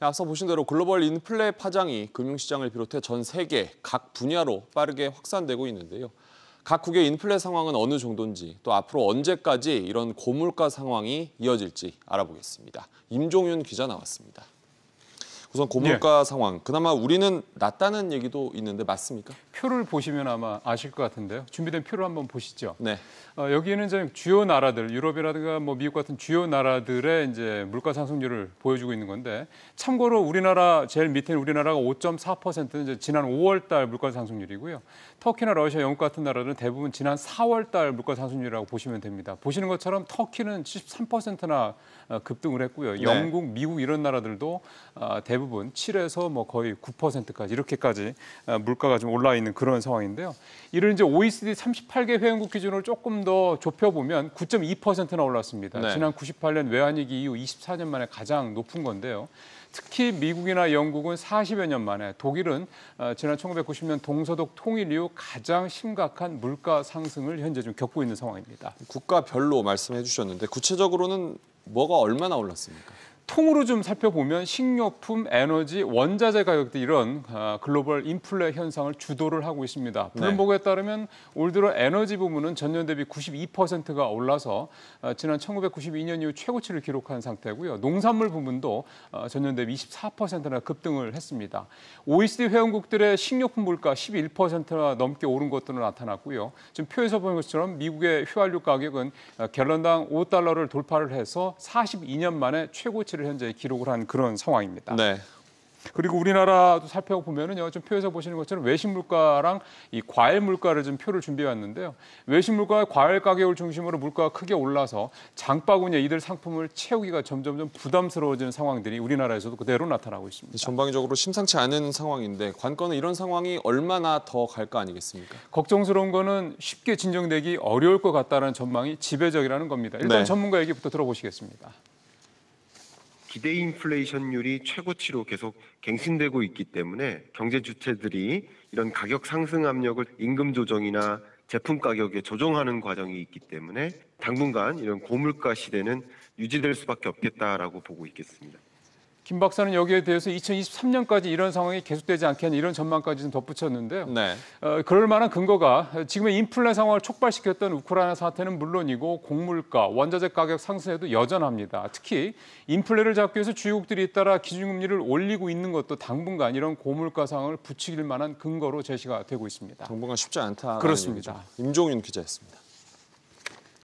앞서 보신 대로 글로벌 인플레 파장이 금융시장을 비롯해 전 세계 각 분야로 빠르게 확산되고 있는데요. 각국의 인플레 상황은 어느 정도인지 또 앞으로 언제까지 이런 고물가 상황이 이어질지 알아보겠습니다. 임종윤 기자 나왔습니다. 우선 고물가 네. 상황, 그나마 우리는 낮다는 얘기도 있는데 맞습니까? 표를 보시면 아마 아실 것 같은데요. 준비된 표를 한번 보시죠. 네. 어, 여기에는 이제 주요 나라들, 유럽이라든가 뭐 미국 같은 주요 나라들의 이제 물가 상승률을 보여주고 있는 건데 참고로 우리나라 제일 밑에는 우리나라가 5.4%는 이제 지난 5월 달 물가 상승률이고요. 터키나 러시아, 영국 같은 나라들은 대부분 지난 4월 달 물가 상승률이라고 보시면 됩니다. 보시는 것처럼 터키는 73%나 어, 급등을 했고요. 네. 영국, 미국 이런 나라들도 아, 대부분 7에서 뭐 거의 9%까지 이렇게까지 어, 물가가 좀 올라 있는 있는 그런 상황인데요. 이를 이제 OECD 38개 회원국 기준으로 조금 더 좁혀보면 9.2%나 올랐습니다. 네. 지난 98년 외환위기 이후 24년 만에 가장 높은 건데요. 특히 미국이나 영국은 40여 년 만에, 독일은 어, 지난 1990년 동서독 통일 이후 가장 심각한 물가 상승을 현재 좀 겪고 있는 상황입니다. 국가별로 말씀해 주셨는데 구체적으로는 뭐가 얼마나 올랐습니까? 통으로 좀 살펴보면 식료품, 에너지, 원자재 가격 등 이런 아, 글로벌 인플레 현상을 주도를 하고 있습니다. 블룸버그에 네. 따르면 올 들어 에너지 부분은 전년 대비 92%가 올라서 아, 지난 1992년 이후 최고치를 기록한 상태고요. 농산물 부분도 아, 전년 대비 24%나 급등을 했습니다. OECD 회원국들의 식료품 물가 11%나 넘게 오른 것들은 나타났고요. 지금 표에서 보는 것처럼 미국의 휘발유 가격은 갤런당 5달러를 돌파를 해서 42년 만에 최고치 수치를 현재 기록을 한 그런 상황입니다. 네. 그리고 우리나라도 살펴보면은요, 좀 표에서 보시는 것처럼 외식 물가랑 이 과일 물가를 좀 표를 준비해 왔는데요. 외식 물가, 과일 가격을 중심으로 물가가 크게 올라서 장바구니에 이들 상품을 채우기가 점점 좀 부담스러워지는 상황들이 우리나라에서도 그대로 나타나고 있습니다. 전방위적으로 심상치 않은 상황인데 관건은 이런 상황이 얼마나 더갈까 아니겠습니까? 걱정스러운 거는 쉽게 진정되기 어려울 것 같다는 전망이 지배적이라는 겁니다. 일단 네. 전문가 얘기부터 들어보시겠습니다. 기대 인플레이션율이 최고치로 계속 갱신되고 있기 때문에 경제 주체들이 이런 가격 상승 압력을 임금 조정이나 제품 가격에 조정하는 과정이 있기 때문에 당분간 이런 고물가 시대는 유지될 수밖에 없겠다라고 보고 있겠습니다. 김 박사는 여기에 대해서 2023년까지 이런 상황이 계속되지 않게 하는 이런 전망까지 좀 덧붙였는데요. 네. 어, 그럴 만한 근거가 지금의 인플레 상황을 촉발시켰던 우크라이나 사태는 물론이고 곡물가, 원자재 가격 상승에도 여전합니다. 특히 인플레를 잡기 위해서 주요국들이 잇따라 기준금리를 올리고 있는 것도 당분간 이런 고물가 상황을 부추길 만한 근거로 제시가 되고 있습니다. 당분간 쉽지 않다. 그렇습니다. 임종윤 기자였습니다.